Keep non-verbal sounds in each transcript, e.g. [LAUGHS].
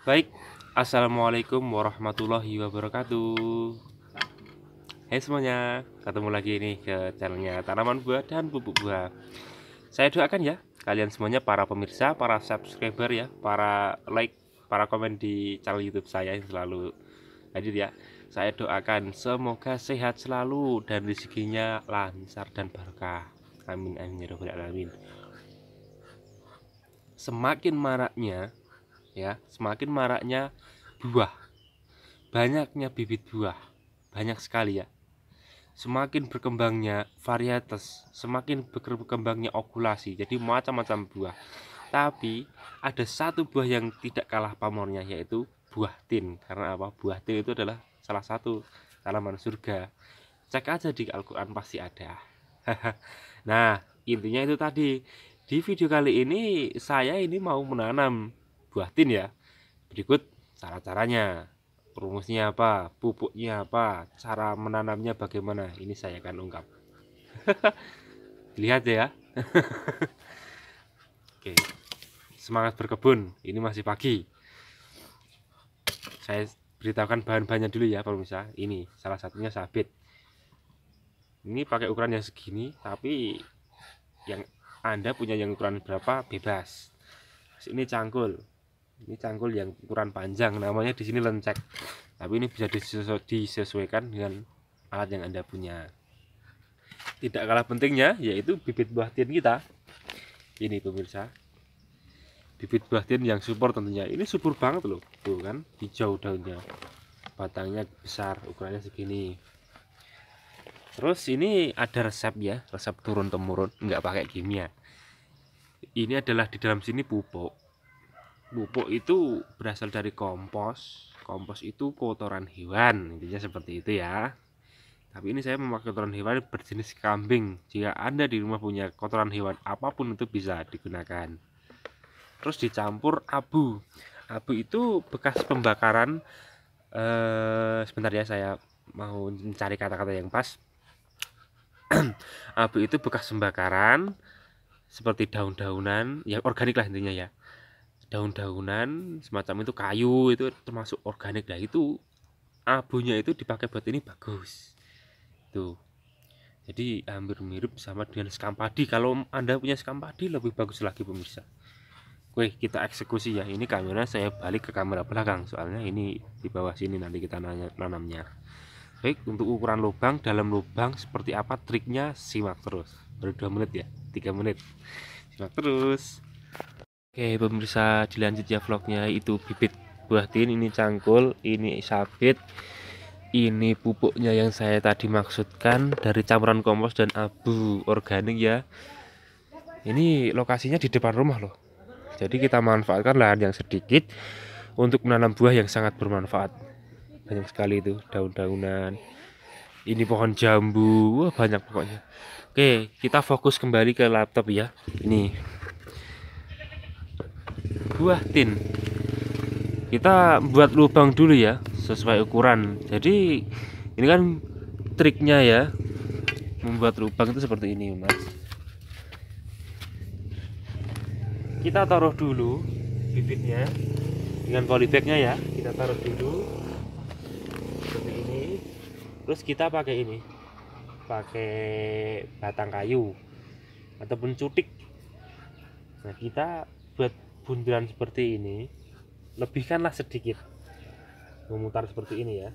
Baik, Assalamualaikum warahmatullahi wabarakatuh Hai hey semuanya, ketemu lagi nih ke channelnya Tanaman Buah dan Pupuk Buah Saya doakan ya, kalian semuanya para pemirsa, para subscriber ya Para like, para komen di channel youtube saya yang selalu hadir ya Saya doakan semoga sehat selalu dan rezekinya lancar dan barokah Amin, amin, ya robbal alamin Semakin maraknya ya semakin maraknya buah banyaknya bibit buah banyak sekali ya semakin berkembangnya varietas semakin berkembangnya okulasi jadi macam-macam buah tapi ada satu buah yang tidak kalah pamornya yaitu buah tin karena apa buah tin itu adalah salah satu tanaman surga cek aja di Al-Quran pasti ada [LAUGHS] nah intinya itu tadi di video kali ini saya ini mau menanam buah tin ya. Berikut cara-caranya. Rumusnya apa, pupuknya apa, cara menanamnya bagaimana. Ini saya akan ungkap. [LAUGHS] Lihat ya. [LAUGHS] Oke. Semangat berkebun. Ini masih pagi. Saya beritahukan bahan-bahannya dulu ya pemirsa. Ya. Ini salah satunya sabit. Ini pakai ukuran yang segini, tapi yang Anda punya yang ukuran berapa bebas. Ini cangkul, ini cangkul yang ukuran panjang namanya di sini lencek tapi ini bisa disesuaikan dengan alat yang anda punya tidak kalah pentingnya yaitu bibit buah tin kita ini pemirsa bibit buah tin yang super tentunya ini subur banget loh tuh kan hijau daunnya batangnya besar ukurannya segini terus ini ada resep ya resep turun temurun nggak pakai kimia ini adalah di dalam sini pupuk pupuk itu berasal dari kompos kompos itu kotoran hewan intinya seperti itu ya tapi ini saya memakai kotoran hewan berjenis kambing jika anda di rumah punya kotoran hewan apapun itu bisa digunakan terus dicampur abu abu itu bekas pembakaran eh, sebentar ya saya mau mencari kata-kata yang pas [CLEARS THROAT] abu itu bekas pembakaran seperti daun-daunan ya organik lah intinya ya daun-daunan semacam itu kayu itu termasuk organik lah itu abunya itu dipakai buat ini bagus tuh jadi hampir mirip sama dengan padi kalau anda punya padi lebih bagus lagi pemirsa Oke kita eksekusi ya ini kamera saya balik ke kamera belakang soalnya ini di bawah sini nanti kita nanamnya baik untuk ukuran lubang dalam lubang seperti apa triknya simak terus baru 2 menit ya tiga menit simak terus Oke pemirsa dilanjut ya vlognya itu bibit buah tin ini cangkul ini sabit ini pupuknya yang saya tadi maksudkan dari campuran kompos dan abu organik ya ini lokasinya di depan rumah loh jadi kita manfaatkan lahan yang sedikit untuk menanam buah yang sangat bermanfaat banyak sekali itu daun-daunan ini pohon jambu banyak pokoknya oke kita fokus kembali ke laptop ya ini buah tin kita buat lubang dulu ya sesuai ukuran jadi ini kan triknya ya membuat lubang itu seperti ini mas kita taruh dulu bibitnya dengan polybagnya ya kita taruh dulu seperti ini terus kita pakai ini pakai batang kayu ataupun cutik nah kita buat bundaran seperti ini lebihkanlah sedikit memutar seperti ini ya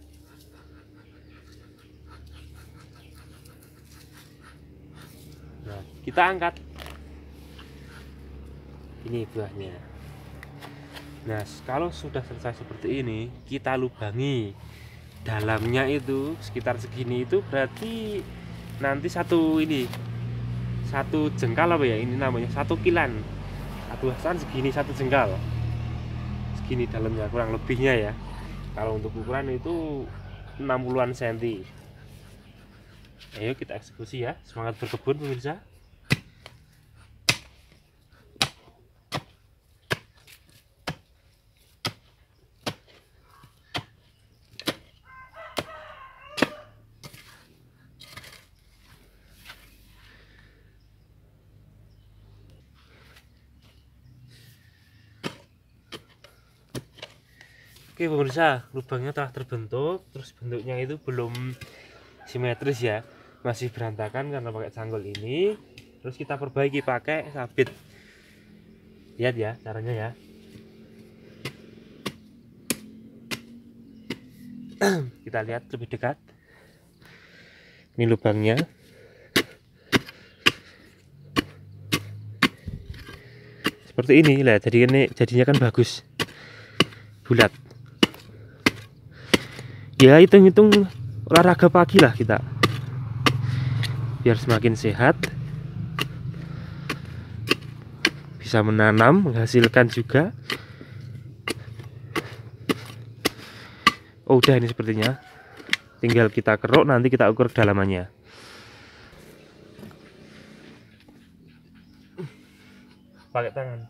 nah kita angkat ini buahnya nah kalau sudah selesai seperti ini kita lubangi dalamnya itu sekitar segini itu berarti nanti satu ini satu jengkal apa ya ini namanya satu kilan hasan segini satu jengkal segini dalamnya kurang lebihnya ya kalau untuk ukuran itu 60-an cm ayo kita eksekusi ya semangat berkebun pemirsa Oke pemirsa, lubangnya telah terbentuk, terus bentuknya itu belum simetris ya, masih berantakan karena pakai sanggul ini. Terus kita perbaiki pakai sabit. Lihat ya caranya ya. [CLEARS THROAT] kita lihat lebih dekat. Ini lubangnya. Seperti ini lah, jadi ini jadinya kan bagus. Bulat ya hitung-hitung olahraga pagi lah kita biar semakin sehat bisa menanam menghasilkan juga oh udah ini sepertinya tinggal kita keruk nanti kita ukur dalamannya. pakai tangan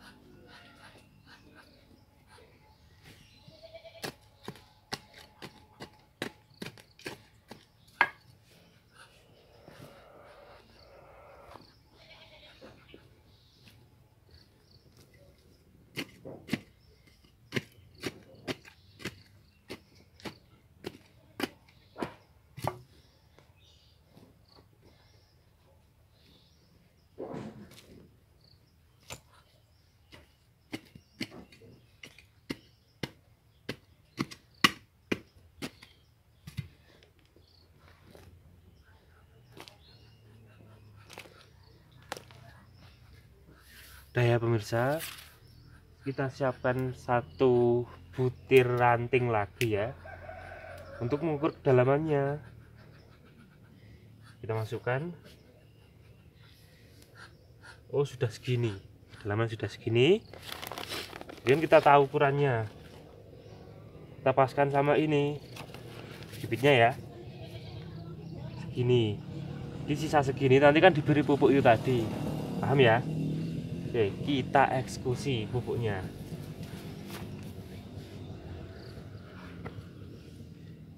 udah ya pemirsa kita siapkan satu butir ranting lagi ya untuk mengukur kedalamannya kita masukkan oh sudah segini kedalaman sudah segini kemudian kita tahu ukurannya kita paskan sama ini bibitnya ya segini di sisa segini nanti kan diberi pupuk itu tadi paham ya Oke, kita eksekusi pupuknya.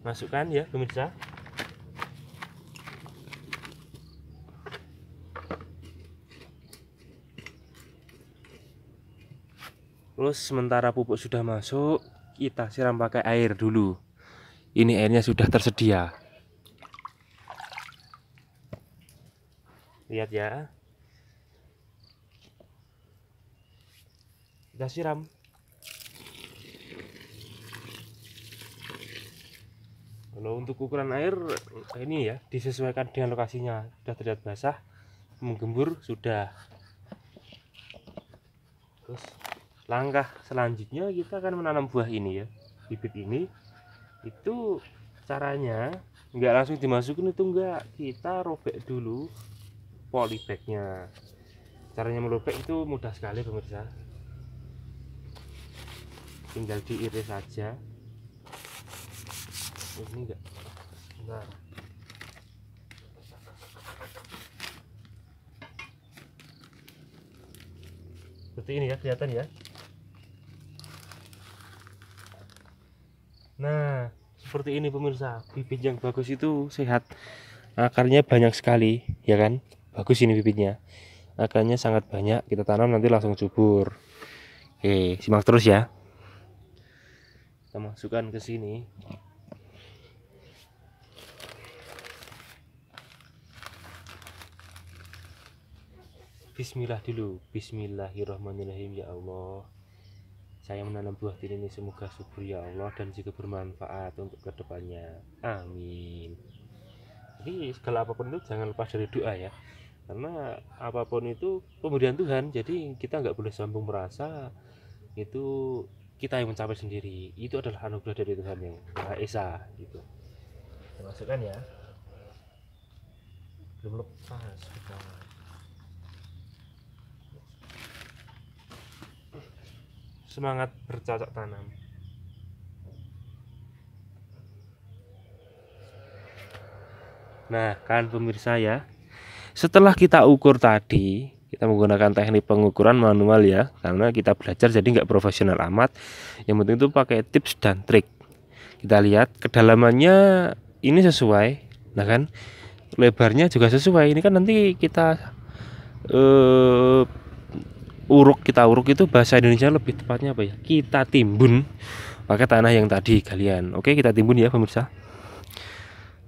Masukkan ya, pemirsa. Terus sementara pupuk sudah masuk, kita siram pakai air dulu. Ini airnya sudah tersedia. Lihat ya. kita siram kalau untuk ukuran air ini ya disesuaikan dengan lokasinya sudah terlihat basah menggembur sudah terus langkah selanjutnya kita akan menanam buah ini ya bibit ini itu caranya nggak langsung dimasukin itu enggak kita robek dulu polybagnya caranya merobek itu mudah sekali pemirsa tinggal diiris saja ini enggak enggak seperti ini ya kelihatan ya nah seperti ini pemirsa bibit yang bagus itu sehat akarnya banyak sekali ya kan bagus ini bibitnya akarnya sangat banyak kita tanam nanti langsung subur oke simak terus ya kita masukkan ke sini Bismillah dulu Bismillahirrahmanirrahim ya Allah saya menanam buah tin ini semoga subur ya Allah dan juga bermanfaat untuk kedepannya amin jadi segala apapun itu jangan lepas dari doa ya karena apapun itu pemberian Tuhan jadi kita nggak boleh sambung merasa itu kita yang mencapai sendiri itu adalah anugerah dari Tuhan yang Maha Esa gitu masukkan ya belum lepas semangat bercocok tanam nah kan pemirsa ya setelah kita ukur tadi kita menggunakan teknik pengukuran manual ya karena kita belajar jadi nggak profesional amat yang penting itu pakai tips dan trik kita lihat kedalamannya ini sesuai nah kan lebarnya juga sesuai ini kan nanti kita uh, uruk kita uruk itu bahasa Indonesia lebih tepatnya apa ya kita timbun pakai tanah yang tadi kalian oke kita timbun ya pemirsa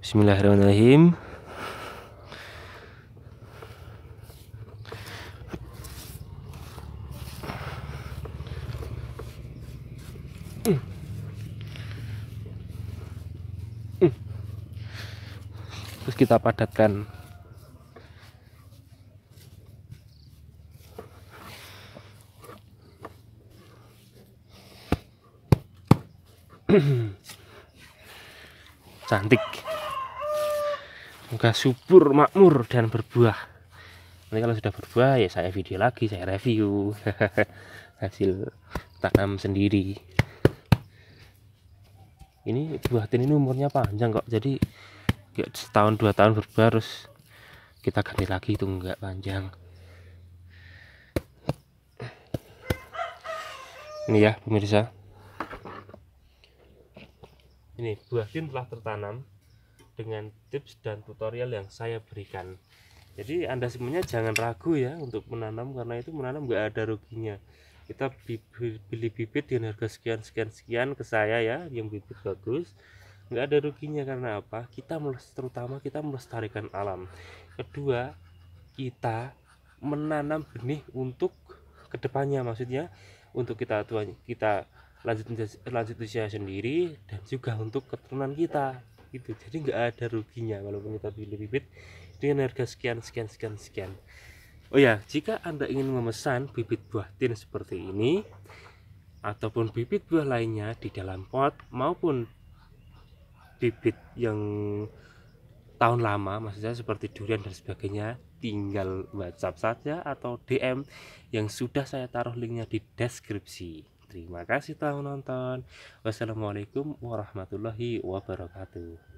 Bismillahirrahmanirrahim terus kita padatkan [CLEARS THROAT] cantik moga subur makmur dan berbuah nanti kalau sudah berbuah ya saya video lagi saya review [LAUGHS] hasil tanam sendiri ini tin ini umurnya panjang kok jadi gak ya setahun dua tahun berbarus kita ganti lagi itu enggak panjang ini ya pemirsa ini buah tin telah tertanam dengan tips dan tutorial yang saya berikan jadi anda semuanya jangan ragu ya untuk menanam karena itu menanam enggak ada ruginya kita beli bibit dengan harga sekian sekian sekian ke saya ya yang bibit bagus nggak ada ruginya karena apa kita terutama kita melestarikan alam kedua kita menanam benih untuk kedepannya maksudnya untuk kita tuan kita lanjut lanjut usia sendiri dan juga untuk keturunan kita itu jadi nggak ada ruginya walaupun kita beli bibit dengan harga sekian sekian sekian sekian Oh ya, jika Anda ingin memesan bibit buah tin seperti ini ataupun bibit buah lainnya di dalam pot maupun bibit yang tahun lama maksudnya seperti durian dan sebagainya tinggal WhatsApp saja atau DM yang sudah saya taruh linknya di deskripsi. Terima kasih telah menonton. Wassalamualaikum warahmatullahi wabarakatuh.